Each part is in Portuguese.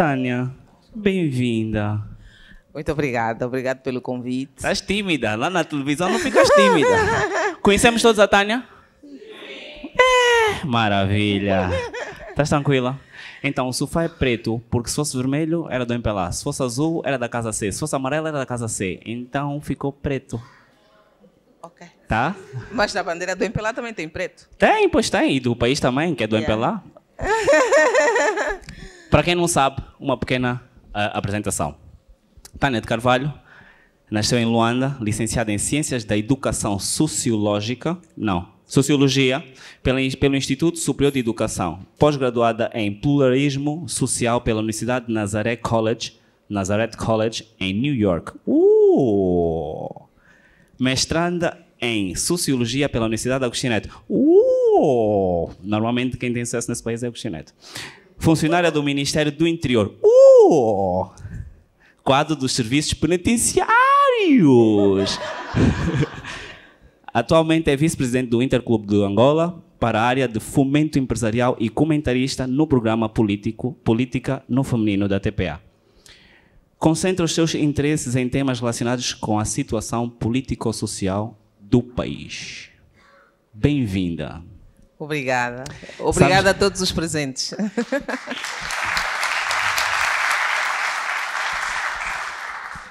Tânia, bem-vinda. Muito obrigada, obrigado pelo convite. Estás tímida, lá na televisão não ficas tímida. Conhecemos todos a Tânia? Sim. É, maravilha. Estás tranquila? Então, o sofá é preto, porque se fosse vermelho, era do MPLA. Se fosse azul, era da Casa C. Se fosse amarelo, era da Casa C. Então, ficou preto. Ok. Tá? Mas na bandeira do MPLA também tem preto? Tem, pois tem. E do país também, que é do yeah. Para quem não sabe, uma pequena uh, apresentação. Tânia de Carvalho nasceu em Luanda, licenciada em Ciências da Educação Sociológica, não, Sociologia, pela, pelo Instituto Superior de Educação, pós-graduada em Pluralismo Social pela Universidade de Nazaré College, Nazareth College, em New York. Uh! Mestranda em Sociologia pela Universidade de Agostinete. Uh! Normalmente quem tem sucesso nesse país é Agostinete. Neto funcionária do Ministério do Interior. Uh! Quadro dos serviços penitenciários. Atualmente é vice-presidente do Interclube do Angola para a área de fomento empresarial e comentarista no programa político Política no Feminino da TPA. Concentra os seus interesses em temas relacionados com a situação político-social do país. Bem-vinda. Obrigada. Obrigada Sabes... a todos os presentes.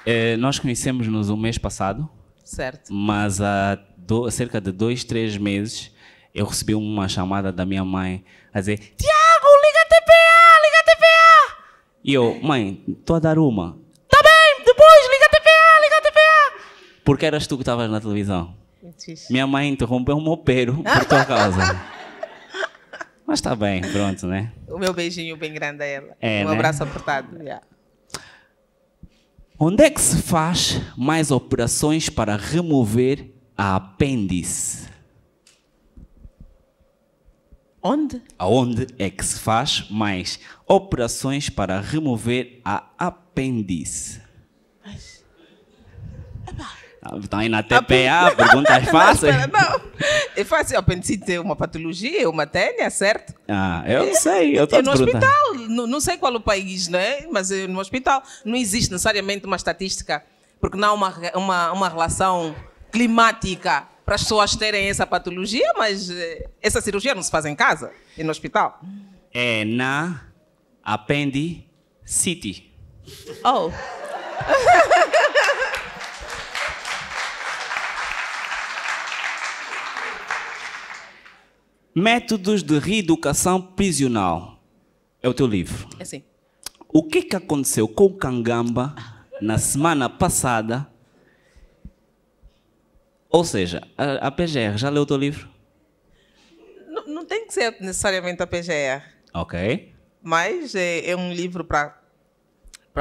É, nós conhecemos-nos um mês passado. Certo. Mas há do, cerca de dois, três meses, eu recebi uma chamada da minha mãe a dizer: Tiago, liga a TPA, liga a TPA. E eu, mãe, estou a dar uma. Tá bem, depois liga a TPA, liga a TPA. Porque eras tu que estavas na televisão. Minha mãe interrompeu o meu pero por tua causa. Mas tá bem, pronto, né? o meu beijinho bem grande a ela. É, um né? abraço apertado. Yeah. Onde é que se faz mais operações para remover a apêndice? Onde? Aonde é que se faz mais operações para remover a apêndice? Estão tá indo até tá PA, perguntas é não, fáceis. não, é fácil. A apendicite é uma patologia, uma tênia, certo? Ah, eu não sei. Eu estou é no hospital, não, não sei qual o país, né? mas é no hospital não existe necessariamente uma estatística, porque não há uma, uma, uma relação climática para as pessoas terem essa patologia, mas eh, essa cirurgia não se faz em casa é no hospital. É na apendicite. Oh. Métodos de Reeducação Prisional. É o teu livro. É sim. O que, que aconteceu com o Cangamba na semana passada? Ou seja, a, a PGR já leu o teu livro? Não, não, tem que ser necessariamente a PGR. Ok. Mas é, é um livro para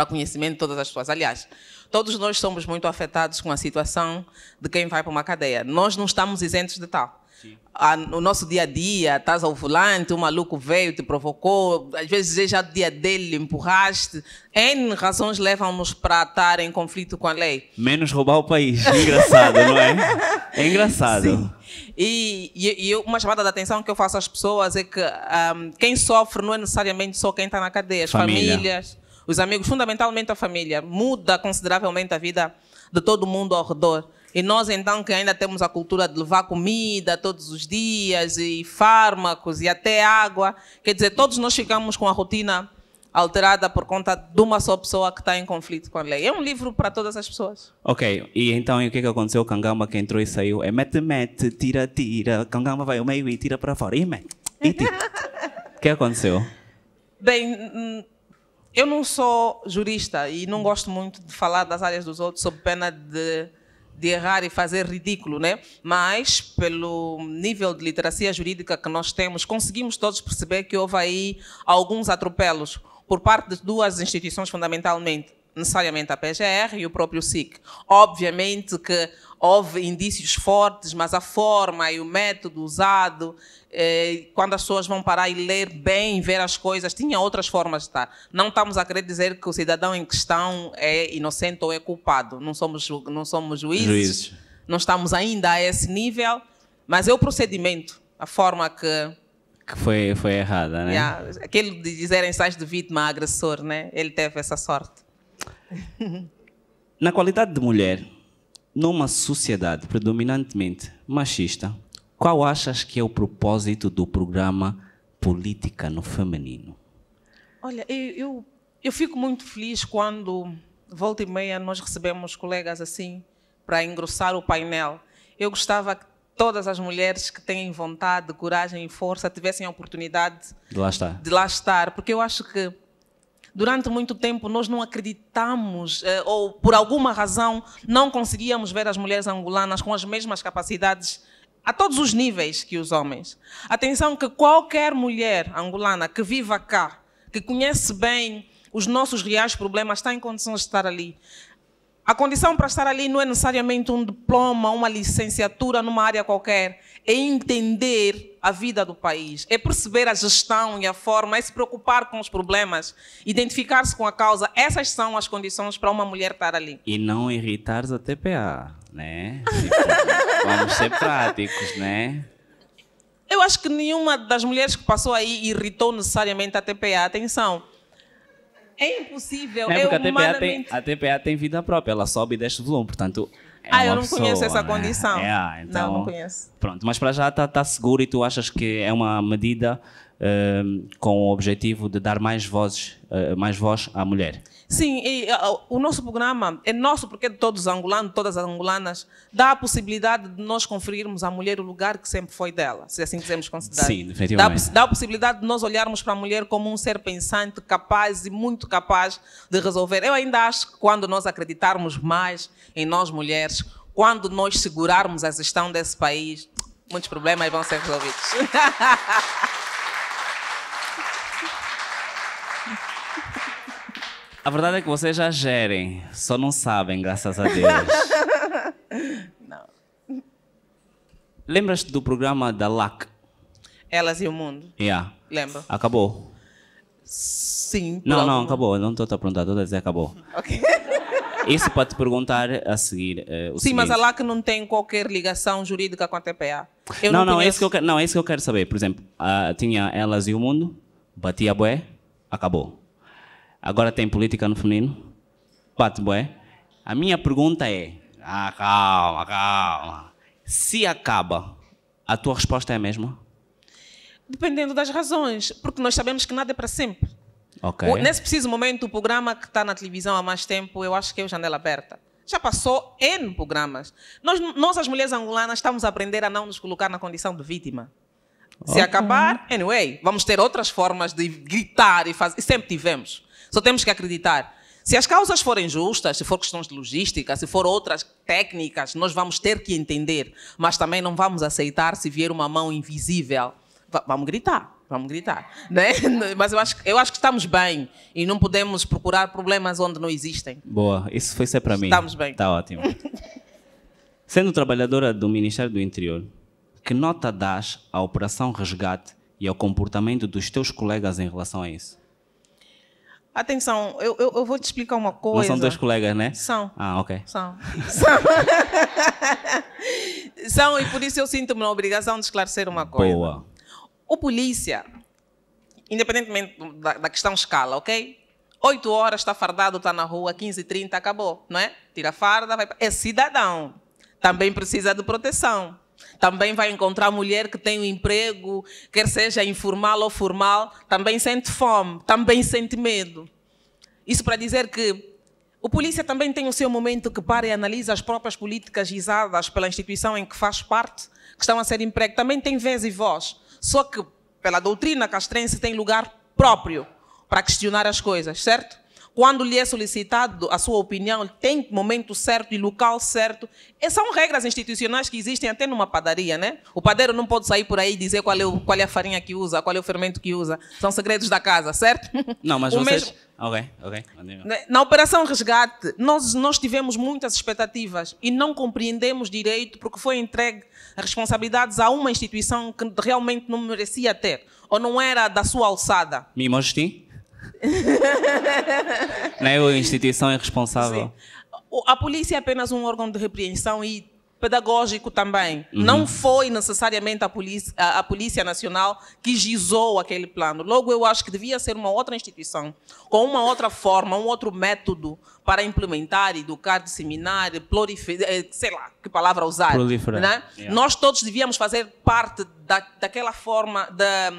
conhecimento de todas as pessoas. Aliás, todos nós somos muito afetados com a situação de quem vai para uma cadeia. Nós não estamos isentos de tal. A, o nosso dia a dia, estás ao volante, o maluco veio, te provocou, às vezes é já o dia dele empurraste. N razões levam-nos para estar em conflito com a lei. Menos roubar o país. Engraçado, não é? É engraçado. Sim. E, e, e, uma chamada de atenção que eu faço às pessoas é que um, quem sofre não é necessariamente só quem está na cadeia, as Família. famílias, os amigos, fundamentalmente a família. Muda consideravelmente a vida de todo mundo ao redor. E nós, então, que ainda temos a cultura de levar comida todos os dias, e fármacos, e até água, quer dizer, todos nós ficamos com a rotina alterada por conta de uma só pessoa que está em conflito com a lei. É um livro para todas as pessoas. Ok, e então e o que, é que aconteceu? O Cangamba que entrou e saiu é mete, mete, tira, tira. Cangamba vai ao meio e tira para fora. E mete, e tira. O que aconteceu? Bem, hum, eu não sou jurista e não gosto muito de falar das áreas dos outros sob pena de de errar e fazer ridículo, né? Mas pelo nível de literacia jurídica que nós temos, conseguimos todos perceber que houve aí alguns atropelos por parte de duas instituições fundamentalmente, necessariamente a PGR e o próprio SIC. Obviamente que houve indícios fortes, mas a forma e o método usado é, quando as pessoas vão parar e ler bem, ver as coisas, tinha outras formas de estar. Não estamos a querer dizer que o cidadão em questão é inocente ou é culpado. Não somos, não somos juízes, Juízes. não estamos ainda a esse nível, mas é o procedimento, a forma que que foi, foi errada, né? Yeah. Aquele de dizerem sais de vítima a agressor, né? Ele teve essa sorte. Na qualidade de mulher, numa sociedade predominantemente machista, qual achas que é o propósito do programa Política no Feminino? Olha, eu, eu, eu fico muito feliz quando, volta e meia, nós recebemos colegas assim para engrossar o painel. Eu gostava que todas as mulheres que têm vontade, coragem e força tivessem a oportunidade de lá estar. De lá estar porque eu acho que durante muito tempo nós não acreditamos eh, ou por alguma razão não conseguíamos ver as mulheres angolanas com as mesmas capacidades a todos os níveis que os homens. Atenção que qualquer mulher angolana que viva cá, que conhece bem os nossos reais problemas, está em condições de estar ali. A condição para estar ali não é necessariamente um diploma, uma licenciatura numa área qualquer. É entender a vida do país, é perceber a gestão e a forma, é se preocupar com os problemas, identificar-se com a causa. Essas são as condições para uma mulher estar ali. E não irritar a TPA, né? Tipo, vamos ser práticos, né? Eu acho que nenhuma das mulheres que passou aí irritou necessariamente a TPA. Atenção. É impossível. Né, é porque a, TPA tem, a TPA tem vida própria, ela sobe e desce o volume, portanto. É ah, eu não pessoa, conheço essa né? condição. É, então, não, não então, conheço. Pronto, mas para já está tá seguro e tu achas que é uma medida uh, com o objetivo de dar mais vozes, uh, mais voz à mulher? Sim, e, uh, o nosso programa é nosso porque é de todos os angolanos, todas as angolanas, dá a possibilidade de nós conferirmos à mulher o lugar que sempre foi dela, se assim quisermos considerar. Sim, definitivamente. Dá, dá a possibilidade de nós olharmos para a mulher como um ser pensante, capaz e muito capaz de resolver. Eu ainda acho que quando nós acreditarmos mais em nós mulheres, quando nós segurarmos a gestão desse país, muitos problemas vão ser resolvidos. A verdade é que vocês já gerem, só não sabem, graças a Deus. não. Lembras-te do programa da LAC? Elas e o Mundo? Yeah. Lembro. Acabou. Sim. Não, não, acabou. Não estou a perguntar, estou a dizer acabou. Ok. Isso para te perguntar a seguir. Uh, Sim, seguinte. mas a LAC não tem qualquer ligação jurídica com a TPA. Eu não, não, não é isso que eu quero, não, é isso que eu quero saber. Por exemplo, uh, tinha Elas e o Mundo, batia bué, acabou. Agora tem política no feminino? pato, boé. A minha pergunta é: ah, calma, calma. Se acaba, a tua resposta é a mesma? Dependendo das razões, porque nós sabemos que nada é para sempre. Okay. Nesse preciso momento, o programa que está na televisão há mais tempo, eu acho que é o Janela Aberta. Já passou N programas. Nós, nós, as mulheres angolanas, estamos a aprender a não nos colocar na condição de vítima. Se acabar, anyway, vamos ter outras formas de gritar e fazer. E sempre tivemos. Só temos que acreditar. Se as causas forem justas, se for questões de logística, se for outras técnicas, nós vamos ter que entender, mas também não vamos aceitar se vier uma mão invisível. V vamos gritar, vamos gritar, né? Mas eu acho, eu acho que estamos bem e não podemos procurar problemas onde não existem. Boa, isso foi ser para mim. Estamos bem. Está ótimo. Sendo trabalhadora do Ministério do Interior, que nota dás à operação resgate e ao comportamento dos teus colegas em relação a isso? Atenção, eu, eu, eu, vou te explicar uma coisa. Mas são dois colegas, né? São. Ah, ok. São. São, são e por isso eu sinto-me na obrigação de esclarecer uma coisa. Boa. O polícia, independentemente da, da questão escala, ok? 8 horas está fardado, está na rua, 15 30 acabou, não é? Tira a farda, vai. É cidadão. Também precisa de proteção também vai encontrar mulher que tem um emprego, quer seja informal ou formal, também sente fome, também sente medo. Isso para dizer que o polícia também tem o seu momento que para e analisa as próprias políticas visadas pela instituição em que faz parte, que estão a ser emprego. Também tem vez e voz, só que pela doutrina castrense tem lugar próprio para questionar as coisas, certo? quando lhe é solicitado a sua opinião, tem momento certo e local certo. E são regras institucionais que existem até numa padaria, né? O padeiro não pode sair por aí e dizer qual é, o, qual é a farinha que usa, qual é o fermento que usa. São segredos da casa, certo? Não, mas o vocês... Mesmo... Ok, ok. Né? Na Operação Resgate, nós, nós tivemos muitas expectativas e não compreendemos direito porque foi entregue responsabilidades a uma instituição que realmente não merecia ter ou não era da sua alçada. Me mostre. Nem é a instituição é responsável. Sim. A polícia é apenas um órgão de repreensão e pedagógico também. Uhum. Não foi necessariamente a polícia, a, a polícia Nacional que gizou aquele plano. Logo, eu acho que devia ser uma outra instituição, com uma outra forma, um outro método para implementar, educar, disseminar, eh, sei lá que palavra usar. Proliferar. Né? Yeah. Nós todos devíamos fazer parte da, daquela forma da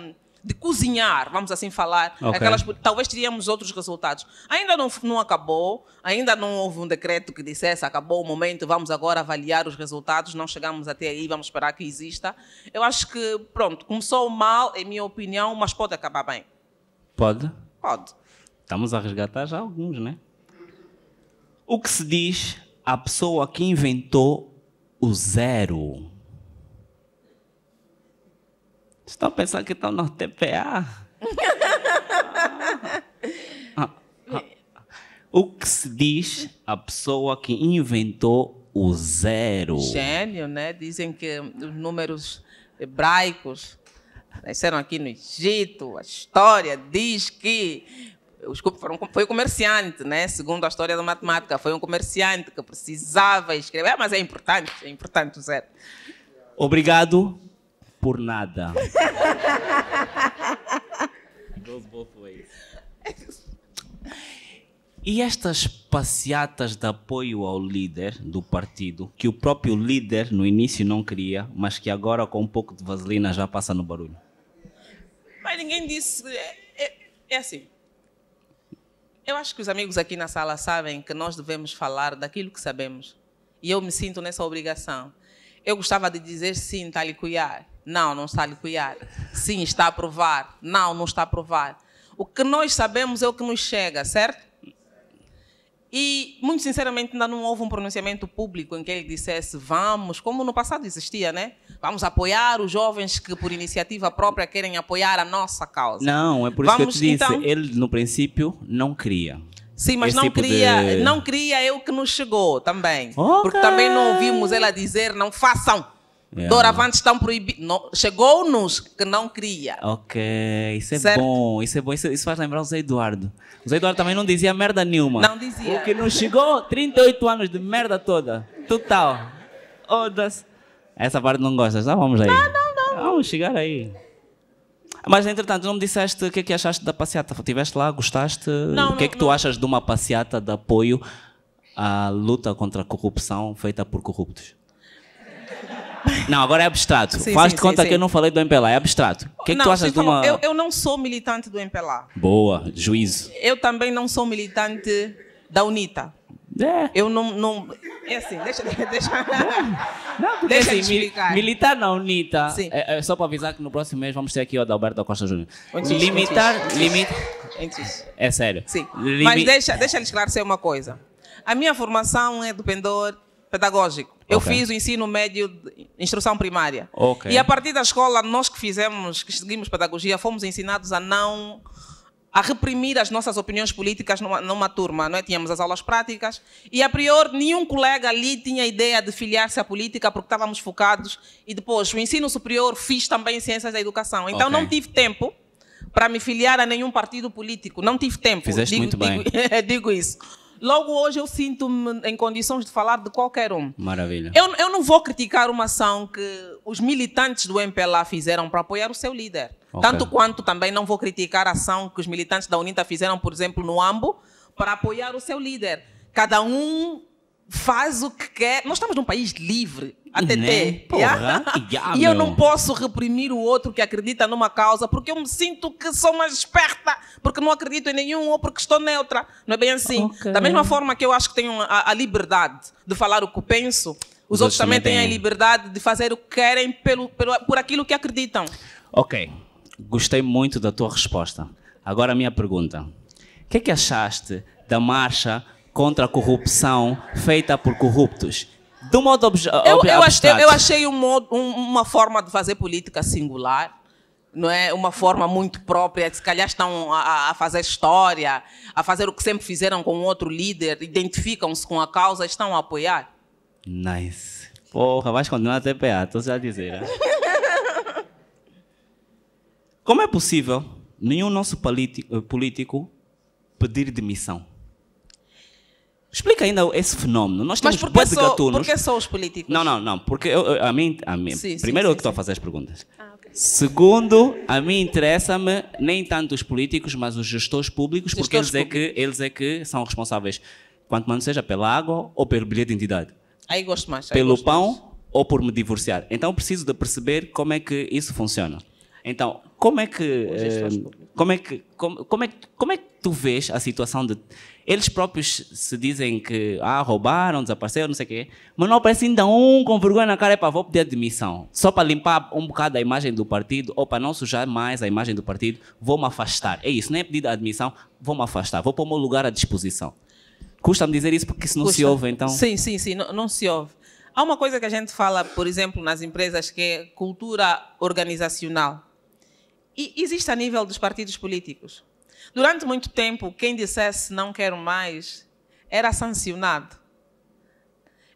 de cozinhar, vamos assim falar, okay. aquelas, talvez teríamos outros resultados. Ainda não, não acabou, ainda não houve um decreto que dissesse acabou o momento, vamos agora avaliar os resultados, não chegamos até aí, vamos esperar que exista. Eu acho que, pronto, começou mal, em minha opinião, mas pode acabar bem. Pode? Pode. Estamos a resgatar já alguns, né? O que se diz a pessoa que inventou o zero? Vocês estão tá pensando que estão tá no TPA? Ah, ah, ah, O que se diz a pessoa que inventou o zero? Gênio, né? Dizem que os números hebraicos nasceram né, aqui no Egito. A história diz que os, foi o comerciante, né? Segundo a história da matemática, foi um comerciante que precisava escrever, mas é importante, é importante o zero. Obrigado por nada. Goes both ways. E estas passeatas de apoio ao líder do partido, que o próprio líder no início não queria, mas que agora com um pouco de vaselina já passa no barulho? Mas ninguém disse. É, é, é assim. Eu acho que os amigos aqui na sala sabem que nós devemos falar daquilo que sabemos. E eu me sinto nessa obrigação. Eu gostava de dizer sim, está a liquiar. Não, não está a liquiar. Sim, está a aprovar. Não, não está a aprovar. O que nós sabemos é o que nos chega, certo? E, muito sinceramente, ainda não houve um pronunciamento público em que ele dissesse vamos, como no passado existia, né? Vamos apoiar os jovens que, por iniciativa própria, querem apoiar a nossa causa. Não, é por isso vamos, que eu te disse, então... ele, no princípio, não queria. Sim, mas não, tipo queria, de... não queria eu que nos chegou também. Okay. Porque também não ouvimos ela dizer não façam. Yeah. É. Doravante estão proibidos. Chegou-nos que não queria. Ok, isso é certo? bom. Isso é bom. Isso, isso, faz lembrar o Zé Eduardo. O Zé Eduardo também não dizia merda nenhuma. Não dizia. O que não chegou, 38 anos de merda toda. Total. Odas. Essa parte não gostas, não? Vamos aí. Não, não, não. Vamos chegar aí. Mas, entretanto, não me disseste o que é que achaste da passeata. Estiveste lá, gostaste? Não, o que é que não, tu achas de uma passeata de apoio à luta contra a corrupção feita por corruptos? Não, agora é abstrato. Faz te conta sim, que eu não falei do MPLA, é abstrato. O que é que não, tu achas de uma. Eu, eu, não sou militante do MPLA. Boa, juízo. Eu também não sou militante da UNITA. É. Eu não. não é assim, deixa. Deixa, é. não, deixa assim, explicar. Militar não, Nita. É, é só para avisar que no próximo mês vamos ter aqui o Adalberto Costa Júnior. Limitar. limite, É sério. Sim. Limi... Mas deixa, deixa eu esclarecer uma coisa. A minha formação é dependor pedagógico. Okay. Eu fiz o ensino médio, instrução primária. Okay. E a partir da escola, nós que fizemos, que seguimos pedagogia, fomos ensinados a não a reprimir as nossas opiniões políticas numa, numa turma, não é? Tínhamos as aulas práticas e a priori nenhum colega ali tinha ideia de filiar-se à política porque estávamos focados e depois o ensino superior fiz também ciências da educação. Então okay. não tive tempo para me filiar a nenhum partido político, não tive tempo. Fizeste digo, muito bem. Digo, digo isso. Logo hoje eu sinto-me em condições de falar de qualquer um. Maravilha. Eu, eu não vou criticar uma ação que os militantes do MPLA fizeram para apoiar o seu líder. Okay. Tanto quanto também não vou criticar a ação que os militantes da UNITA fizeram, por exemplo, no AMBO, para apoiar o seu líder. Cada um faz o que quer. Nós estamos num país livre, ATT. Né? Porra, yeah? e eu não posso reprimir o outro que acredita numa causa, porque eu me sinto que sou mais esperta, porque não acredito em nenhum ou porque estou neutra. Não é bem assim. Okay. Da mesma forma que eu acho que tenho a, a liberdade de falar o que penso, os outros também têm a liberdade de fazer o que querem pelo, pelo, por aquilo que acreditam. Ok. Gostei muito da tua resposta. Agora a minha pergunta. O que é que achaste da marcha contra a corrupção feita por corruptos? Do modo ob eu, eu, achei, eu achei um modo, um, uma forma de fazer política singular, não é uma forma muito própria. Se calhar estão a, a fazer história, a fazer o que sempre fizeram com outro líder, identificam-se com a causa, estão a apoiar. Nice. Porra, vais continuar a TPA, estou já a dizer. Né? Como é possível nenhum nosso eh, político pedir demissão? Explica ainda esse fenómeno. Nós temos Mas porque, de só, porque só os políticos? Não, não, não. Porque eu, a mim, a mim sim, primeiro sim, eu que estou a fazer as perguntas. Ah, Segundo, a mim interessa-me nem tanto os políticos, mas os gestores públicos, porque gestores eles, públicos. É que, eles é que são responsáveis, quanto mais seja, pela água ou pelo bilhete de identidade. Aí gosto mais. Aí pelo gosto pão mais. ou por me divorciar. Então preciso de perceber como é que isso funciona. Então, como é que. É eh, como é que, como, como, é, que, como é que tu vês a situação de. Eles próprios se dizem que ah, roubaram, desapareceram, não sei o quê, mas não aparece ainda um com vergonha na cara é para vou pedir admissão. Só para limpar um bocado a imagem do partido ou para não sujar mais a imagem do partido, vou-me afastar. É isso, nem é pedir admissão, vou-me afastar, vou pôr o meu lugar à disposição. Custa-me dizer isso porque se não Custa. se ouve, então. Sim, sim, sim, não, não se ouve. Há uma coisa que a gente fala, por exemplo, nas empresas, que é cultura organizacional. E existe a nível dos partidos políticos. Durante muito tempo, quem dissesse não quero mais era sancionado.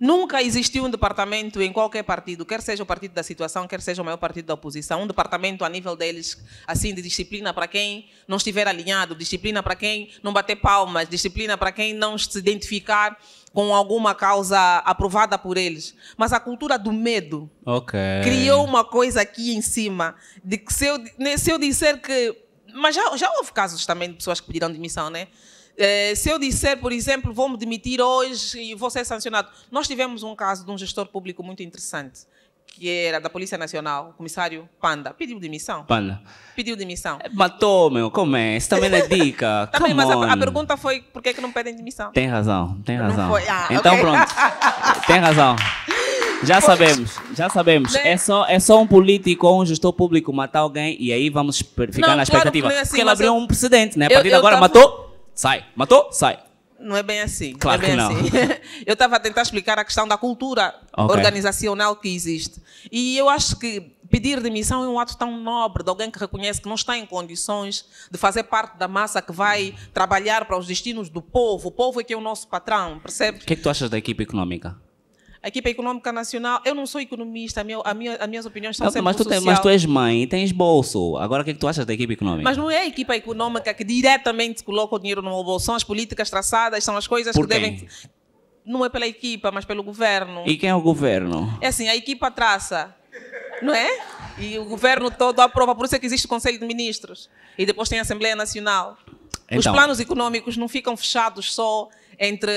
Nunca existiu um departamento em qualquer partido, quer seja o partido da situação, quer seja o maior partido da oposição, um departamento a nível deles, assim, de disciplina para quem não estiver alinhado, disciplina para quem não bater palmas, disciplina para quem não se identificar com alguma causa aprovada por eles. Mas a cultura do medo okay. criou uma coisa aqui em cima de que se eu, se eu disser que. Mas já, já houve casos também de pessoas que pediram demissão, né? Eh, se eu disser, por exemplo, vou me demitir hoje e vou ser sancionado. Nós tivemos um caso de um gestor público muito interessante, que era da Polícia Nacional, o comissário Panda. Pediu demissão. Panda. Pediu demissão. Eh, matou, meu, como é? Isso também é dica. também, tá mas a, a, pergunta foi por que, é que não pedem demissão? Tem razão, tem razão. Ah, então okay. pronto. tem razão. Já sabemos, já sabemos. Né? É só, é só um político ou um gestor público matar alguém e aí vamos ficar não, na expectativa. Claro assim, Porque ele abriu eu, um precedente, né? A partir de agora tava... matou, sai. Matou, sai. Não é bem assim. Claro não é bem não. Assim. eu estava a tentar explicar a questão da cultura okay. organizacional que existe. E eu acho que pedir demissão é um ato tão nobre de alguém que reconhece que não está em condições de fazer parte da massa que vai trabalhar para os destinos do povo. O povo é que é o nosso patrão, percebe? O que é que tu achas da equipe econômica? a equipa econômica nacional. Eu não sou economista, a minha, a minha, as minhas opiniões são não, sempre mas tu, tem, mas tu és mãe, tens bolso. Agora o que, é que tu achas da equipa econômica? Mas não é a equipa econômica que diretamente coloca o dinheiro no bolso. São as políticas traçadas, são as coisas Por que quem? devem. Não é pela equipa, mas pelo governo. E quem é o governo? É assim, a equipa traça, não é? E o governo todo aprova, por isso é que existe o Conselho de Ministros. E depois tem a Assembleia Nacional. Então, Os planos econômicos não ficam fechados só entre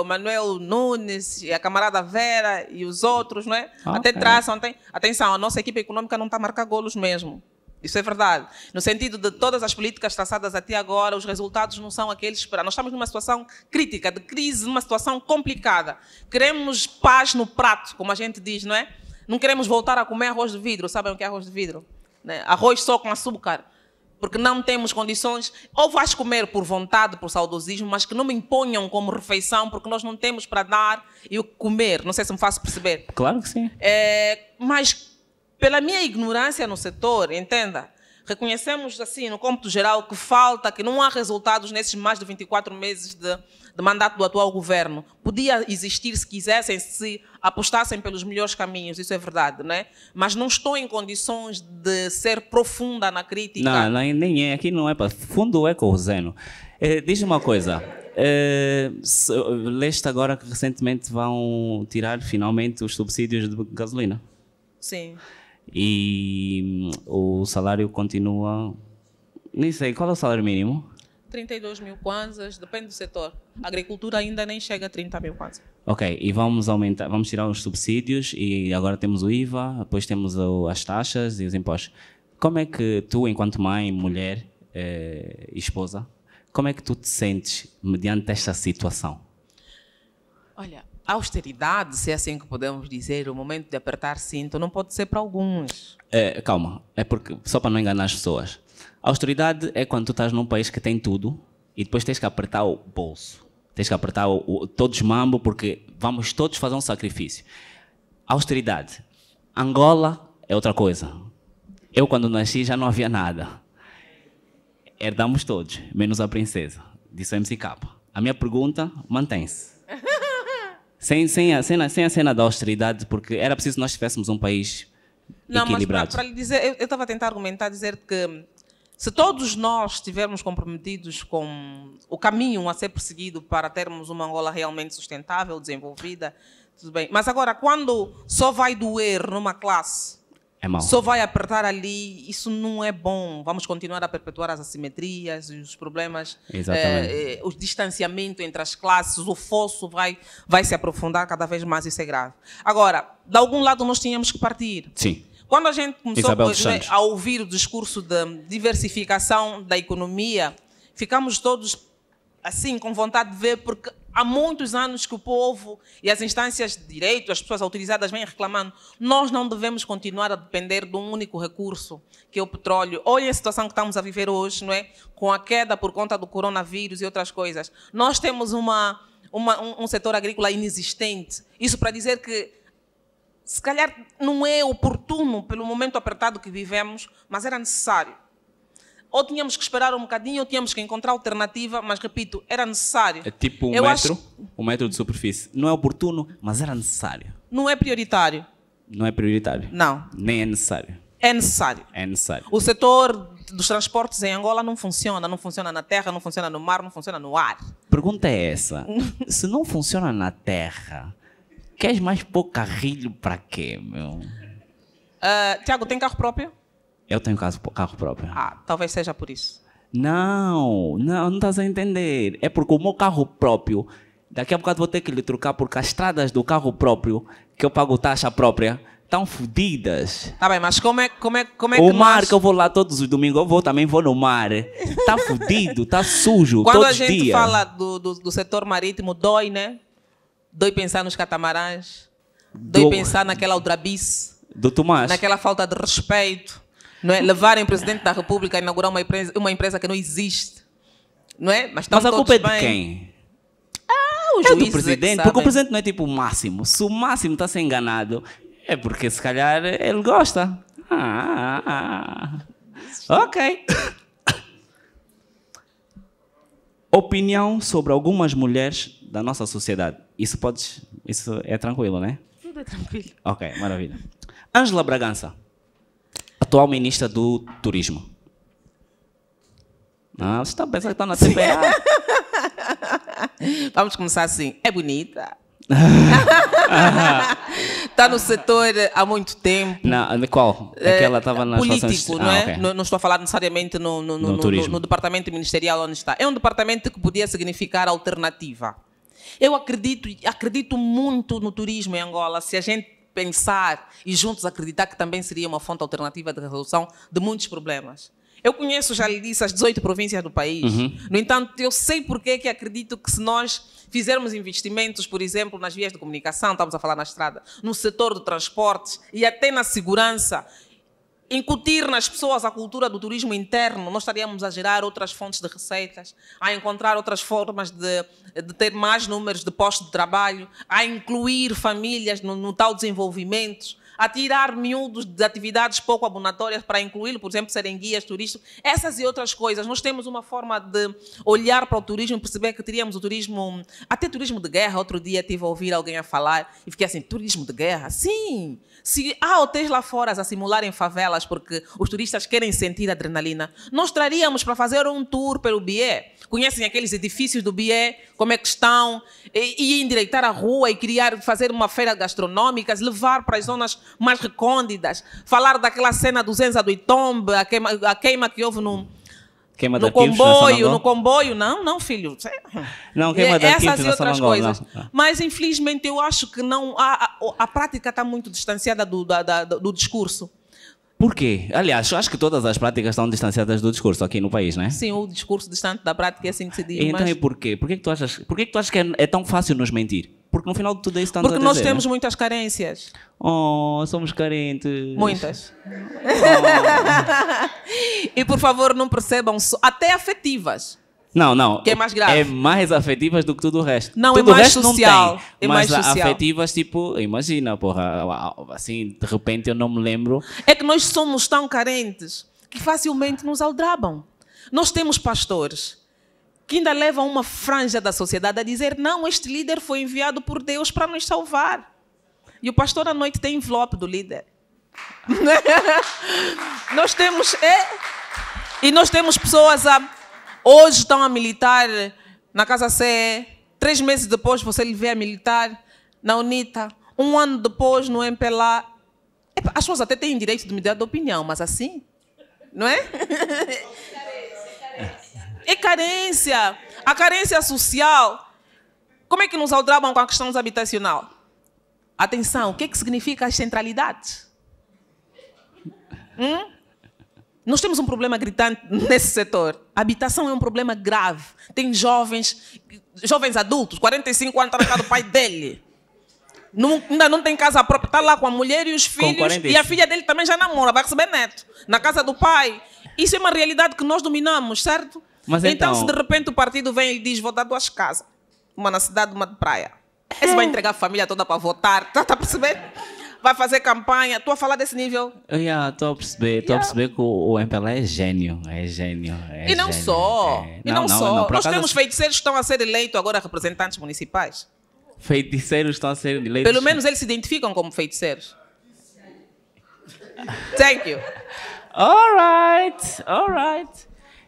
o Manuel Nunes e a camarada Vera e os outros, não é? Okay. Até traçam, tem, atenção, a nossa equipe econômica não está a marcar golos mesmo. Isso é verdade. No sentido de todas as políticas traçadas até agora, os resultados não são aqueles esperados. Nós estamos numa situação crítica, de crise, numa situação complicada. Queremos paz no prato, como a gente diz, não é? Não queremos voltar a comer arroz de vidro. Sabem o que é arroz de vidro? Né? Arroz só com açúcar porque não temos condições, ou vais comer por vontade, por saudosismo, mas que não me imponham como refeição, porque nós não temos para dar e o comer. Não sei se me faço perceber. Claro que sim. É, mas pela minha ignorância no setor, entenda, reconhecemos, assim, no cômputo geral, que falta, que não há resultados nesses mais de 24 meses de, de mandato do atual governo. Podia existir, se quisessem, se apostassem pelos melhores caminhos, isso é verdade, né? Mas não estou em condições de ser profunda na crítica. Não, não nem é, aqui não é para. Fundo é corroseno. É, eh, diz uma coisa. É, se, leste agora que recentemente vão tirar finalmente os subsídios de gasolina. Sim e hum, o salário continua. Nem sei, qual é o salário mínimo? 32 mil kwanzas, depende do setor. A agricultura ainda nem chega a 30 mil kwanzas. Ok, e vamos aumentar, vamos tirar os subsídios e agora temos o IVA, depois temos o, as taxas e os impostos. Como é que tu, enquanto mãe, mulher eh, e eh, esposa, como é que tu te sentes mediante esta situação? Olha, austeridade, se é assim que podemos dizer, o momento de apertar cinto, não pode ser para alguns. É, calma, é porque só para não enganar as pessoas. A austeridade é quando tu estás num país que tem tudo e depois tens que apertar o bolso. Tens que apertar o, o, todos mambo porque vamos todos fazer um sacrifício. Austeridade. Angola é outra coisa. Eu quando nasci já não havia nada. Herdamos todos, menos a princesa, disse o MC Capa. A minha pergunta mantém-se sem, sem, a, cena, sem a cena da austeridade, porque era preciso que nós tivéssemos um país não, equilibrado. Mas para, para lhe dizer, eu estava a tentar argumentar, dizer que se todos nós estivermos comprometidos com o caminho a ser perseguido para termos uma Angola realmente sustentável, desenvolvida, tudo bem. Mas agora, quando só vai doer numa classe é Só vai apertar ali, isso não é bom. Vamos continuar a perpetuar as assimetrias, os problemas, eh, eh, o distanciamento entre as classes, o fosso vai, vai se aprofundar cada vez mais, isso é grave. Agora, de algum lado nós tínhamos que partir. Sim. Quando a gente começou né, a ouvir o discurso de diversificação da economia, ficamos todos assim com vontade de ver porque Há muitos anos que o povo e as instâncias de direito, as pessoas autorizadas vêm reclamando. Nós não devemos continuar a depender de um único recurso, que é o petróleo. Olha a situação que estamos a viver hoje, não é? Com a queda por conta do coronavírus e outras coisas. Nós temos uma, uma um, um setor agrícola inexistente. Isso para dizer que se calhar não é oportuno pelo momento apertado que vivemos, mas era necessário ou tínhamos que esperar um bocadinho, ou tínhamos que encontrar alternativa, mas repito, era necessário. É tipo um Eu metro, acho... um metro de superfície. Não é oportuno, mas era necessário. Não é prioritário. Não é prioritário. Não. Nem é necessário. É necessário. É necessário. O setor dos transportes em Angola não funciona. Não funciona na terra, não funciona no mar, não funciona no ar. Pergunta é essa. Se não funciona na terra, queres mais pouco carrilho para quê, meu? Uh, Tiago, tem carro próprio? Eu tenho caso, carro próprio. Ah, talvez seja por isso. Não, não, não estás a entender. É porque o meu carro próprio, daqui a bocado vou ter que lhe trocar porque as estradas do carro próprio, que eu pago taxa própria, estão fodidas. Tá bem, mas como é, como é, como é o que O mar nós... que eu vou lá todos os domingos, eu vou também vou no mar. Tá fodido, tá sujo Quando a gente dias. fala do, do, do, setor marítimo, dói, né? Dói pensar nos catamarãs. Dói do... pensar naquela aldrabice. Do Tomás. Naquela falta de respeito não é? Levarem o presidente da República a inaugurar uma empresa, uma empresa que não existe. Não é? Mas, Mas a culpa é de bem. quem? Ah, o é do é presidente, é porque o presidente não é tipo o máximo. Se o máximo está a ser enganado, é porque se calhar ele gosta. Ah, ah, ah. Ok. Opinião sobre algumas mulheres da nossa sociedade. Isso podes. Isso é tranquilo, né? Tudo é tranquilo. Ok, maravilha. Ângela Bragança atual ministra do Turismo. Não, ah, você está pensando que está na TPA. Vamos começar assim. É bonita. Está no setor há muito tempo. Não, qual? É que é, ela estava na Político, situação... não ah, é? Ah, okay. não, estou a falar necessariamente no, no, no, no, departamento ministerial onde está. É um departamento que podia significar alternativa. Eu acredito, acredito muito no turismo em Angola. Se a gente pensar e juntos acreditar que também seria uma fonte alternativa de resolução de muitos problemas. Eu conheço, já lhe disse, as 18 províncias do país. Uhum. No entanto, eu sei porque é que acredito que se nós fizermos investimentos, por exemplo, nas vias de comunicação, estamos a falar na estrada, no setor do transporte e até na segurança, incutir nas pessoas a cultura do turismo interno, nós estaríamos a gerar outras fontes de receitas, a encontrar outras formas de, de ter mais números de postos de trabalho, a incluir famílias no, no tal desenvolvimento, a tirar miúdos de atividades pouco abonatórias para incluí-lo, por exemplo, serem guias turísticos, essas e outras coisas. Nós temos uma forma de olhar para o turismo e perceber que teríamos o turismo, até turismo de guerra. Outro dia tive a ouvir alguém a falar e fiquei assim: turismo de guerra? Sim! Se há hotéis lá fora a simularem favelas porque os turistas querem sentir adrenalina, nós traríamos para fazer um tour pelo Bié. Conhecem aqueles edifícios do Bié, como é que estão, e, e endireitar a rua e criar, fazer uma feira gastronômica, levar para as zonas mais recônditas, falar daquela cena do Zenza do Itombe, a queima, a queima que houve no, Queima no comboio, no comboio, não, não, filho. Não, queima é, de Essas e outras coisas. Não. Ah. Mas, infelizmente, eu acho que não a, a, a prática está muito distanciada do, da, da, do discurso. Porquê? Aliás, eu acho que todas as práticas estão distanciadas do discurso aqui no país, né? Sim, o discurso distante da prática é assim que se diz. Então mas... é porquê? Porquê que tu achas, porquê que, tu achas que é, é tão fácil nos mentir? Porque no final de tudo é isso tanto Porque a dizer, nós temos né? muitas carências. Oh, somos carentes. Muitas. Oh. e por favor, não percebam, até afetivas. Não, não. Que é mais grave. É mais afetivas do que tudo o resto. Não, é tudo é mais social. Não tem, é mas mais social. afetivas, tipo, imagina, porra, assim, de repente eu não me lembro. É que nós somos tão carentes que facilmente nos aldrabam. Nós temos pastores que ainda levam uma franja da sociedade a dizer: não, este líder foi enviado por Deus para nos salvar. E o pastor à noite tem envelope do líder. nós temos. É, e nós temos pessoas a Hoje estão tá a militar na Casa CE. Três meses depois você lhe vê a militar na UNITA. Um ano depois no MPLA. As pessoas até têm direito de me dar de opinião, mas assim? Não é? É carência. A carência social. Como é que nos aldrabam com a questão habitacional? Atenção, o que, é que significa as centralidades? Hum? Nós temos um problema gritante nesse setor. A habitação é um problema grave. Tem jovens, jovens adultos, 45 anos, está na casa do pai dele. Não, ainda não tem casa própria, está lá com a mulher e os filhos. E a filha dele também já namora, vai receber neto. Na casa do pai. Isso é uma realidade que nós dominamos, certo? Mas então, então se de repente o partido vem e diz: vou dar duas casas, uma na cidade, uma de praia. Esse vai é. entregar a família toda para votar, está tá percebendo? vai fazer campanha. Estou a falar desse nível. Estou yeah, a perceber, estou yeah. a perceber que o, o MPLA é gênio, é gênio. É e não gênio, só, é... e não, não só. Não, não, Nós temos feiticeiros que estão a ser eleitos agora representantes municipais. Feiticeiros estão a ser eleitos. Pelo menos eles se identificam como feiticeiros. Thank you. All right,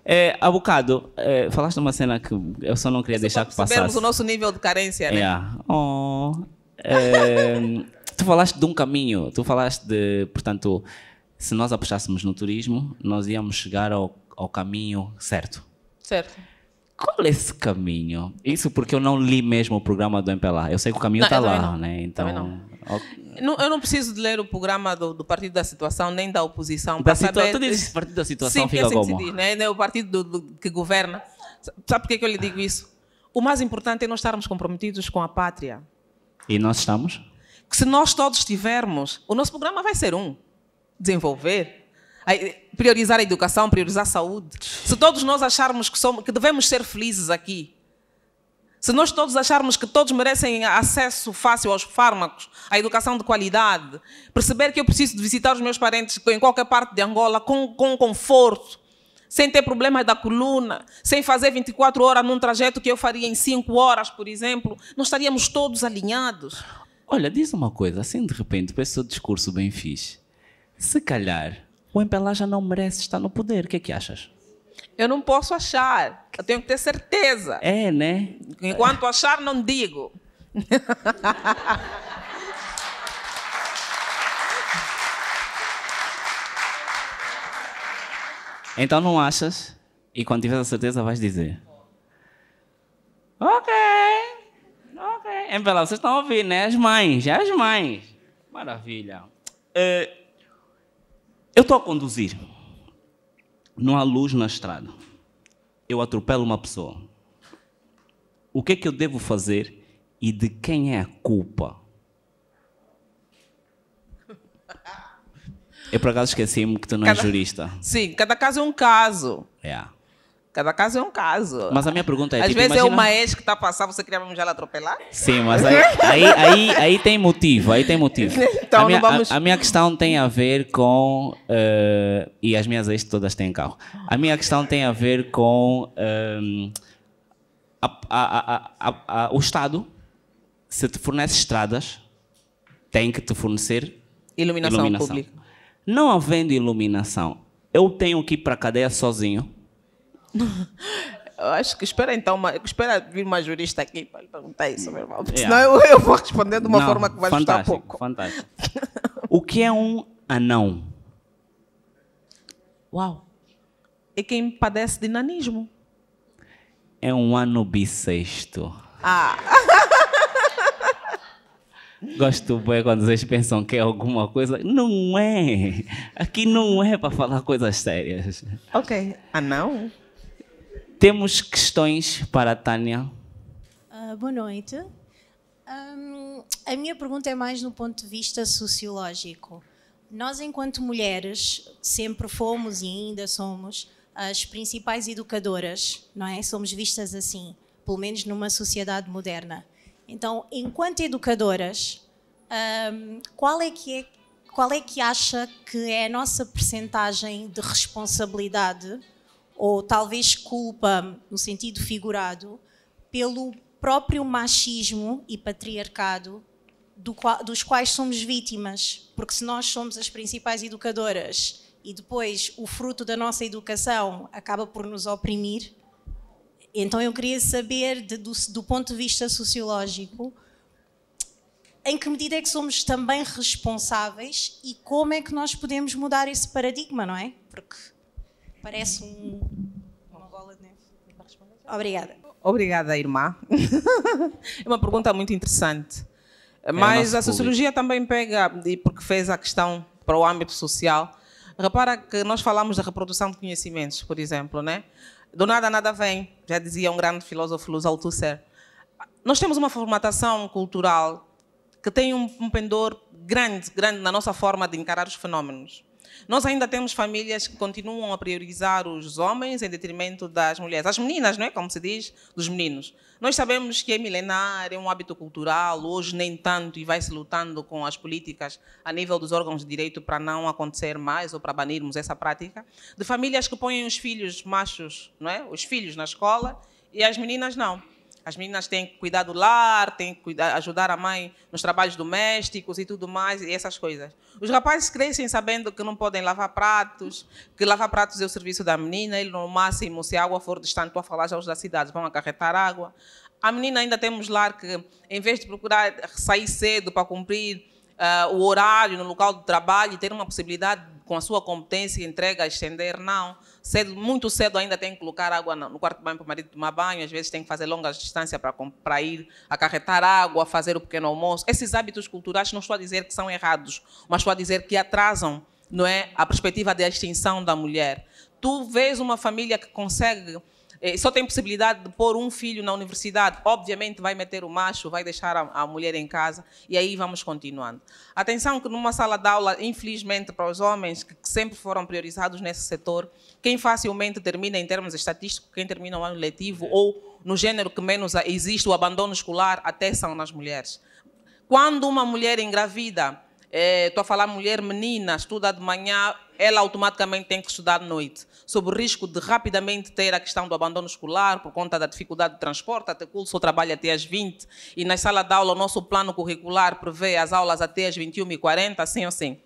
É, há bocado, é, falaste uma cena que eu só não queria deixar que passasse. Sabemos o nosso nível de carência, né? Yeah. Oh, é, tu falaste de um caminho, tu falaste de, portanto, se nós apostássemos no turismo, nós íamos chegar ao, ao caminho certo. Certo. Qual é esse caminho? Isso porque eu não li mesmo o programa do MPLA. Eu sei que o caminho está lá, não. né? Então. Não, eu não preciso de ler o programa do, do Partido da Situação nem da oposição. Da situa saber... Tu dizes Partido da Situação, Sim, fica é assim como? Diz, né? O partido do, do, que governa. Sabe por que eu lhe digo isso? O mais importante é nós estarmos comprometidos com a pátria. E nós estamos? que se nós todos tivermos, o nosso programa vai ser um: desenvolver, priorizar a educação, priorizar a saúde. Se todos nós acharmos que, somos, que devemos ser felizes aqui, se nós todos acharmos que todos merecem acesso fácil aos fármacos, à educação de qualidade, perceber que eu preciso de visitar os meus parentes em qualquer parte de Angola com, com conforto, sem ter problemas da coluna, sem fazer 24 horas num trajeto que eu faria em 5 horas, por exemplo, nós estaríamos todos alinhados. Olha, diz uma coisa, assim de repente, para esse seu discurso bem fixe, se calhar o MPLA já não merece estar no poder, o que é que achas? Eu não posso achar, eu tenho que ter certeza. É, né? Enquanto achar, não digo. Então não achas? E quando tiver a certeza vais dizer. Ok! É, Bela, vocês estão a ouvir, né? As mães, é as mães. Maravilha. É, eu estou a conduzir. Não há luz na estrada. Eu atropelo uma pessoa. O que é que eu devo fazer e de quem é a culpa? Eu por acaso esqueci-me que tu não cada... és jurista. Sim, cada caso é um caso. É. Yeah. Cada caso é um caso. Mas a minha pergunta é. Às tipo, vezes é imagina... é uma ex que está a passar, você queria me já atropelar? Sim, mas aí, aí, aí, aí, tem motivo, aí tem motivo. Então, a, minha, vamos... a, a minha questão tem a ver com. Uh, e as minhas ex todas têm carro. A minha questão tem a ver com eh, a, o Estado, se te fornece estradas, tem que te fornecer iluminação, iluminação. pública. Não havendo iluminação, eu tenho que ir para a cadeia sozinho Eu acho que espera então, uma, espera vir uma jurista aqui para lhe perguntar isso, meu irmão. Porque yeah. senão eu, eu, vou responder de uma Não, forma que vai ajudar pouco. Fantástico. o que é um anão? Uau! É quem padece de nanismo. É um ano bissexto. Ah! Gosto bem quando vocês pensam que é alguma coisa. Não é! Aqui não é para falar coisas sérias. Ok. Anão? Ah, temos questões para a Tânia. Uh, boa noite. Um, a minha pergunta é mais no ponto de vista sociológico. Nós, enquanto mulheres, sempre fomos e ainda somos as principais educadoras, não é? Somos vistas assim, pelo menos numa sociedade moderna. Então, enquanto educadoras, um, qual é que é qual é que acha que é a nossa percentagem de responsabilidade ou talvez culpa, no sentido figurado, pelo próprio machismo e patriarcado do qual, dos quais somos vítimas, porque se nós somos as principais educadoras e depois o fruto da nossa educação acaba por nos oprimir, então eu queria saber, de, do, do ponto de vista sociológico, em que medida é que somos também responsáveis e como é que nós podemos mudar esse paradigma, não é? Porque parece um, uma bola de neve. Obrigada. Obrigada, irmã. é uma pergunta muito interessante. É Mas a sociologia público. também pega, porque fez a questão para o âmbito social. Repara que nós falamos da reprodução de conhecimentos, por exemplo, né? Do nada nada vem, já dizia um grande filósofo Luz Althusser. Nós temos uma formatação cultural que tem um, um pendor grande, grande na nossa forma de encarar os fenómenos. Nós ainda temos famílias que continuam a priorizar os homens em detrimento das mulheres. As meninas, não é? Como se diz, dos meninos. Nós sabemos que é milenar, é um hábito cultural, hoje nem tanto, e vai-se lutando com as políticas a nível dos órgãos de direito para não acontecer mais ou para banirmos essa prática, de famílias que põem os filhos machos, não é? Os filhos na escola e as meninas não. As meninas têm que cuidar do lar, têm que cuidar, ajudar a mãe nos trabalhos domésticos e tudo mais, e essas coisas. Os rapazes crescem sabendo que não podem lavar pratos, que lavar pratos é o serviço da menina, e no máximo, se a água for distante, estou a falar já os da cidade, vão acarretar água. A menina ainda temos lá que, em vez de procurar sair cedo para cumprir uh, o horário no local do trabalho, e ter uma possibilidade, com a sua competência, entrega, estender, não Cedo, muito cedo ainda tem que colocar água no quarto de banho para o marido tomar banho, às vezes tem que fazer longas distâncias para, para ir acarretar água, fazer o pequeno almoço. Esses hábitos culturais não estou a dizer que são errados, mas estou a dizer que atrasam não é, a perspectiva da extinção da mulher. Tu vês uma família que consegue eh, só tem possibilidade de pôr um filho na universidade, obviamente vai meter o macho, vai deixar a, a mulher em casa, e aí vamos continuando. Atenção que numa sala de aula, infelizmente para os homens, que, que sempre foram priorizados nesse setor, quem facilmente termina em termos estatísticos, quem termina o ano letivo, é. ou no gênero que menos existe, o abandono escolar, até são nas mulheres. Quando uma mulher engravida, estou é, a falar mulher, menina, estuda de manhã, ela automaticamente tem que estudar à noite, sob o risco de rapidamente ter a questão do abandono escolar por conta da dificuldade de transporte, até curso ou trabalho até às 20, e na sala de aula o nosso plano curricular prevê as aulas até às 21h40, assim ou assim.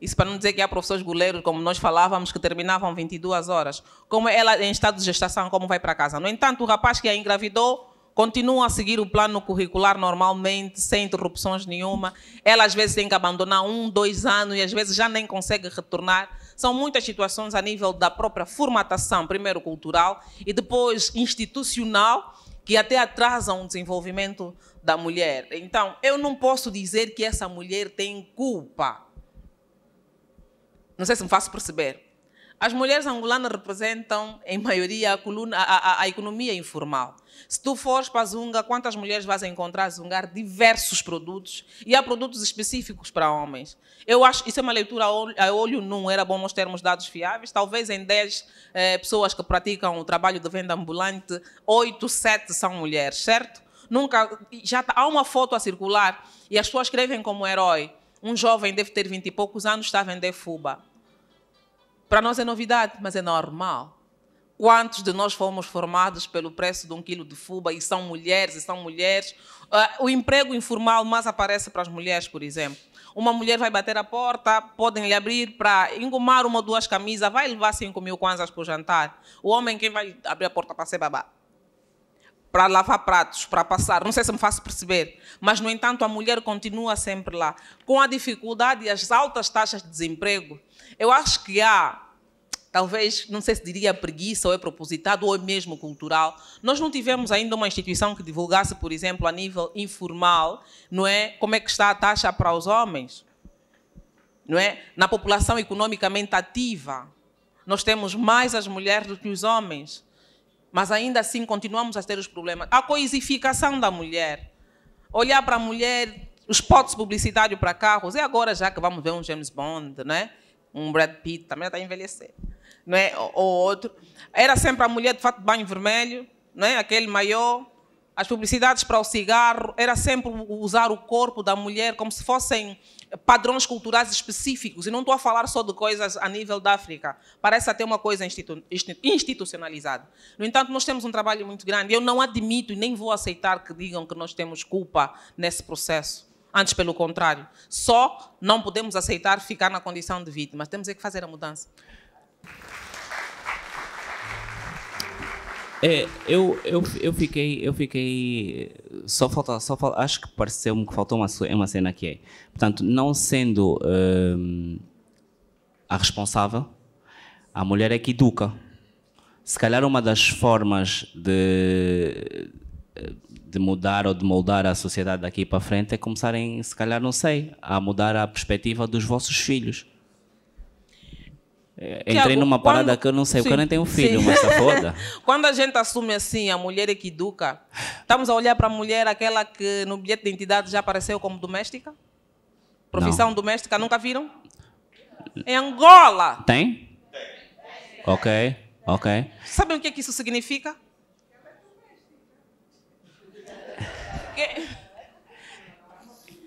Isso para não dizer que há professores goleiros, como nós falávamos, que terminavam 22 horas. Como ela é em estado de gestação, como vai para casa. No entanto, o rapaz que a engravidou continuam a seguir o plano curricular normalmente, sem interrupções nenhuma. Ela às vezes tem que abandonar um, dois anos e às vezes já nem consegue retornar. São muitas situações a nível da própria formatação, primeiro cultural e depois institucional, que até atrasam o desenvolvimento da mulher. Então, eu não posso dizer que essa mulher tem culpa. Não sei se me faço perceber. As mulheres angolanas representam, em maioria, a, coluna, a, a, a economia informal. Se tu fores para a Zunga, quantas mulheres vais encontrar a zungar diversos produtos? E há produtos específicos para homens. Eu acho isso é uma leitura a olho, nu, era bom nós termos dados fiáveis. Talvez em 10 eh, pessoas que praticam o trabalho de venda ambulante, 8, 7 são mulheres, certo? Nunca, já tá, há uma foto a circular e as pessoas escrevem como herói. Um jovem deve ter 20 e poucos anos, está a vender fuba para nós é novidade, mas é normal. Quantos de nós fomos formados pelo preço de um quilo de fuba e são mulheres, e são mulheres? Ah, o emprego informal mais aparece para as mulheres, por exemplo. Uma mulher vai bater a porta, podem lhe abrir para engomar uma ou duas camisas, vai levar 5 mil kwanzas para o jantar. O homem quem vai abrir a porta para ser babá para lavar pratos, para passar. Não sei se me faço perceber, mas no entanto a mulher continua sempre lá. Com a dificuldade e as altas taxas de desemprego, eu acho que há talvez, não sei se diria preguiça ou é propositado ou é mesmo cultural, nós não tivemos ainda uma instituição que divulgasse, por exemplo, a nível informal, não é, como é que está a taxa para os homens, não é, na população economicamente ativa. Nós temos mais as mulheres do que os homens, mas ainda assim continuamos a ter os problemas. A coisificação da mulher, olhar para a mulher, os potes publicitários para carros, e é agora já que vamos ver um James Bond, é Um Brad Pitt também está a envelhecer não é? ou outro. Era sempre a mulher de fato de banho vermelho, não é? aquele maiô. As publicidades para o cigarro era sempre usar o corpo da mulher como se fossem padrões culturais específicos. E não estou a falar só de coisas a nível da África. Parece até uma coisa institu institucionalizada. No entanto, nós temos um trabalho muito grande. Eu não admito e nem vou aceitar que digam que nós temos culpa nesse processo. Antes, pelo contrário. Só não podemos aceitar ficar na condição de vítima. Temos é que fazer a mudança. É, eu, eu, eu fiquei. Eu fiquei só falta, só falta, acho que pareceu-me que faltou uma, uma cena que é. Portanto, não sendo hum, a responsável, a mulher é que educa. Se calhar uma das formas de, de mudar ou de moldar a sociedade daqui para frente é começarem, se calhar, não sei, a mudar a perspectiva dos vossos filhos. É, entrei numa parada quando, que eu não sei, sim, o cara nem tem um filho, sim. mas tá foda. quando a gente assume assim, a mulher é que educa, estamos a olhar para a mulher, aquela que no bilhete de identidade já apareceu como doméstica? Profissão não. doméstica, nunca viram? Em Angola. Tem? Ok, ok. Sabem o que, é que isso significa? Que,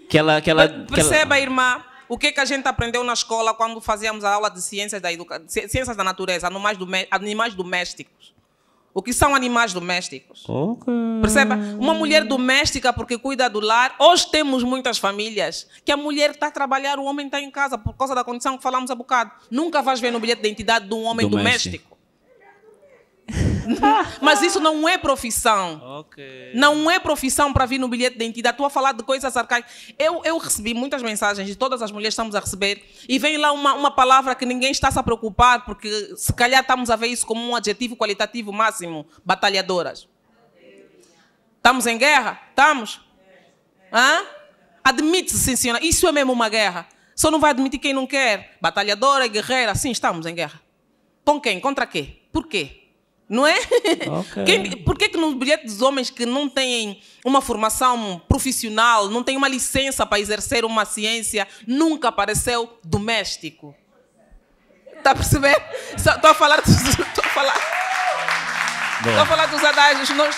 que ela, que ela, Perceba, irmã o que, é que a gente aprendeu na escola quando fazíamos a aula de ciências da, educa... ciências da natureza, animais, domé... animais domésticos. O que são animais domésticos? Okay. Perceba? Uma mulher doméstica porque cuida do lar. Hoje temos muitas famílias que a mulher está a trabalhar, o homem está em casa por causa da condição que falámos há bocado. Nunca vais ver no bilhete de identidade de um homem doméstico. doméstico. Mas isso não é profissão. Okay. Não é profissão para vir no bilhete de identidade. Estou a falar de coisas arcaicas. Eu, eu recebi muitas mensagens de todas as mulheres estamos a receber e vem lá uma, uma palavra que ninguém está -se a preocupar, porque se calhar estamos a ver isso como um adjetivo qualitativo máximo, batalhadoras. Estamos em guerra? Estamos? Hã? Admite-se, senhora, isso é mesmo uma guerra. Só não vai admitir quem não quer. Batalhadora, guerreira, sim, estamos em guerra. Com quem? Contra quê? Por quê? Não é? Okay. Quem, por que, que no bilhete dos homens que não têm uma formação profissional, não têm uma licença para exercer uma ciência, nunca apareceu doméstico? Está a perceber? Estou a falar dos. Estou a falar. Estou a falar dos adágios. Nós,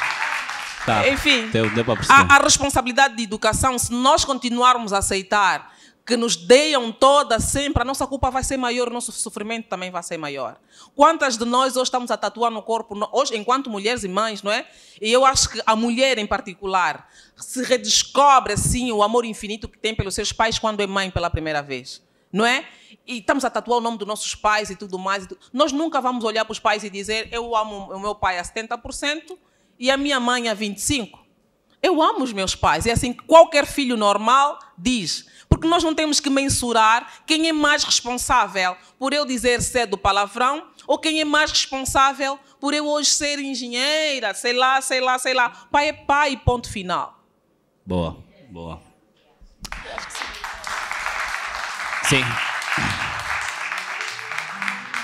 tá. Enfim. Deu, deu a, a responsabilidade de educação, se nós continuarmos a aceitar que nos deiam toda sempre, a nossa culpa vai ser maior, o nosso sofrimento também vai ser maior. Quantas de nós hoje estamos a tatuar no corpo, hoje, enquanto mulheres e mães, não é? E eu acho que a mulher em particular se redescobre assim o amor infinito que tem pelos seus pais quando é mãe pela primeira vez. Não é? E estamos a tatuar o nome dos nossos pais e tudo mais. Nós nunca vamos olhar para os pais e dizer eu amo o meu pai a 70% e a minha mãe a 25%. Eu amo os meus pais. É assim que qualquer filho normal diz porque nós não temos que mensurar quem é mais responsável por eu dizer cedo é palavrão ou quem é mais responsável por eu hoje ser engenheira, sei lá, sei lá, sei lá. Pai é pai, ponto final. Boa, boa. Sim.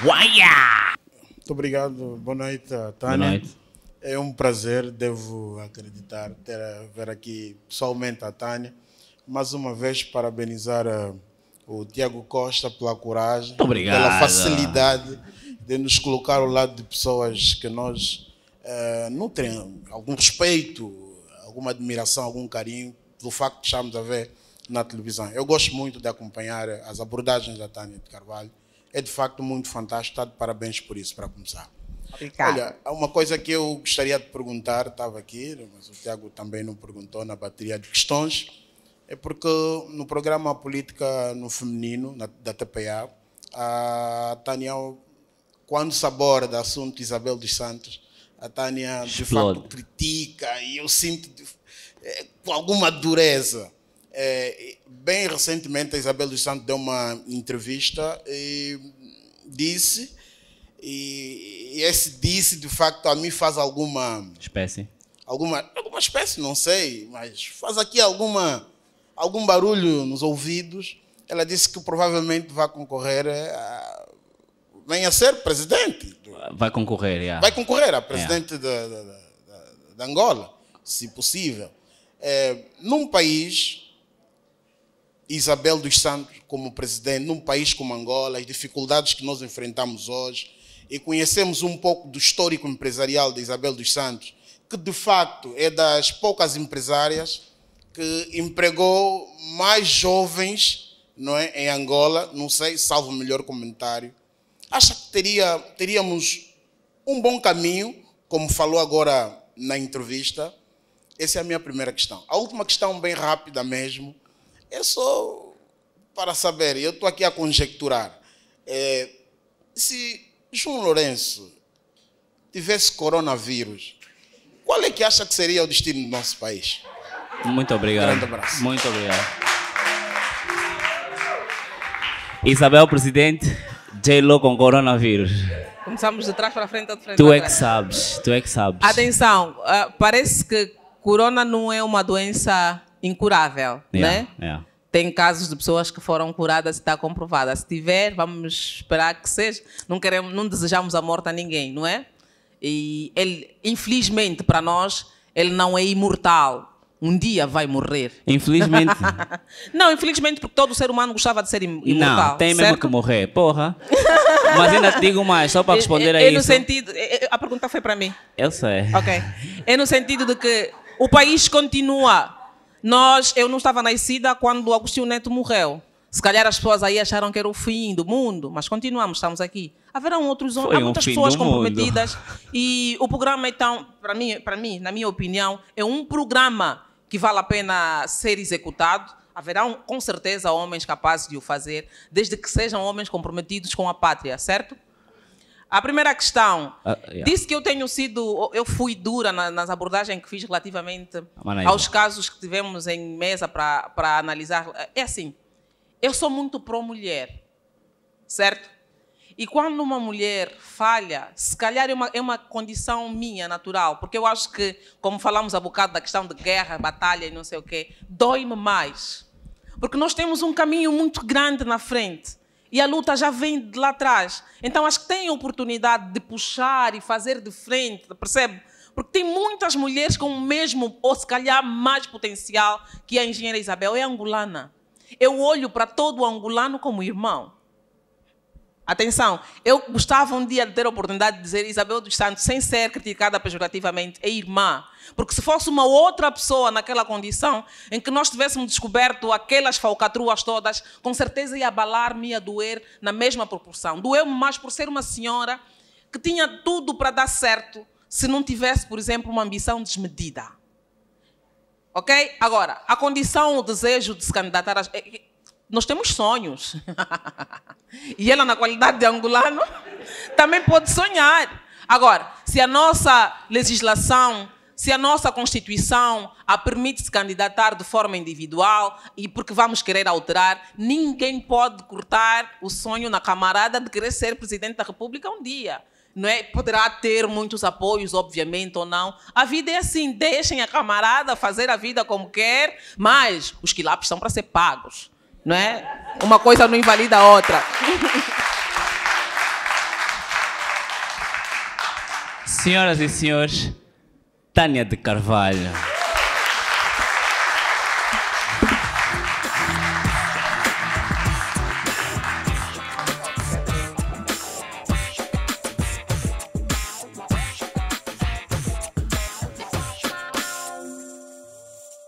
Uaia! Muito obrigado. Boa noite, Tânia. Boa noite. É um prazer, devo acreditar, ter ver aqui pessoalmente a Tânia mais uma vez parabenizar eh, o Tiago Costa pela coragem, pela facilidade de nos colocar ao lado de pessoas que nós uh, eh, nutrem algum respeito, alguma admiração, algum carinho pelo facto de estarmos a ver na televisão. Eu gosto muito de acompanhar as abordagens da Tânia de Carvalho. É de facto muito fantástico. Está de parabéns por isso, para começar. Obrigado. Olha, uma coisa que eu gostaria de perguntar, estava aqui, mas o Tiago também não perguntou na bateria de questões é porque no programa Política no Feminino, na, da TPA, a Tânia, quando se aborda assunto Isabel dos Santos, a Tânia de Explode. facto critica e eu sinto de, é, com alguma dureza. É, bem recentemente, a Isabel dos Santos deu uma entrevista e disse, e, e esse disse de facto a mim faz alguma. Espécie alguma, alguma espécie, não sei, mas faz aqui alguma algum barulho nos ouvidos, ela disse que provavelmente vai concorrer eh, a, venha ser presidente. Vai concorrer, yeah. Vai concorrer a presidente yeah. da, Angola, se possível. É, num país, Isabel dos Santos como presidente, num país como Angola, as dificuldades que nós enfrentamos hoje, e conhecemos um pouco do histórico empresarial de Isabel dos Santos, que de facto é das poucas empresárias que empregou mais jovens não é, em Angola, não sei, salvo o melhor comentário. Acha que teria, teríamos um bom caminho, como falou agora na entrevista? Essa é a minha primeira questão. A última questão, bem rápida mesmo, é só para saber, eu estou aqui a conjecturar, é, se João Lourenço tivesse coronavírus, qual é que acha que seria o destino do nosso país? Muito obrigado. Um abraço. Muito obrigado. Isabel, presidente, J-Lo com coronavírus. Começamos de trás para frente ou de frente Tu é que sabes, tu é que sabes. Atenção, uh, parece que corona não é uma doença incurável, yeah, né? Yeah. Tem casos de pessoas que foram curadas e está comprovada. Se tiver, vamos esperar que seja. Não queremos, não desejamos a morte a ninguém, não é? E ele, infelizmente para nós, ele não é imortal um dia vai morrer. Infelizmente. não, infelizmente, porque todo ser humano gostava de ser imortal. Não, tem mesmo certo? que morrer, porra. Mas ainda te digo mais, só para responder é, é, a isso. É no sentido. É, a pergunta foi para mim. Eu sei. Ok. É no sentido de que o país continua. Nós, eu não estava nascida quando Agostinho Neto morreu. Se calhar as pessoas aí acharam que era o fim do mundo, mas continuamos, estamos aqui haverão outros, homens, há muitas um pessoas comprometidas. E o programa, então, para mim, para mim, na minha opinião, é um programa que vale a pena ser executado. Haverão, com certeza, homens capazes de o fazer, desde que sejam homens comprometidos com a pátria, certo? A primeira questão. Uh, yeah. Disse que eu tenho sido. Eu fui dura na, nas abordagens que fiz relativamente ah, é aos casos que tivemos em mesa para analisar. É assim. Eu sou muito pró-mulher, certo? E quando uma mulher falha, se calhar é uma, é uma condição minha, natural, porque eu acho que, como falámos há bocado da questão de guerra, batalha e não sei o quê, dói-me mais. Porque nós temos um caminho muito grande na frente e a luta já vem de lá atrás. Então, acho que tem oportunidade de puxar e fazer de frente, percebe? Porque tem muitas mulheres com o mesmo, ou se calhar mais potencial que a engenheira Isabel. É angolana. Eu olho para todo angolano como irmão. Atenção, eu gostava um dia de ter a oportunidade de dizer Isabel dos Santos, sem ser criticada pejorativamente, é irmã. Porque se fosse uma outra pessoa naquela condição, em que nós tivéssemos descoberto aquelas falcatruas todas, com certeza ia abalar-me, ia doer na mesma proporção. Doeu-me mais por ser uma senhora que tinha tudo para dar certo, se não tivesse, por exemplo, uma ambição desmedida. Ok? Agora, a condição, o desejo de se candidatar. Nós temos sonhos. e ela, na qualidade de angolano, também pode sonhar. Agora, se a nossa legislação, se a nossa Constituição a permite se candidatar de forma individual e porque vamos querer alterar, ninguém pode cortar o sonho na camarada de querer ser presidente da República um dia. Não é? Poderá ter muitos apoios, obviamente, ou não. A vida é assim, deixem a camarada fazer a vida como quer, mas os quilapes são para ser pagos não é? Uma coisa não invalida a outra. Senhoras e senhores, Tânia de Carvalho.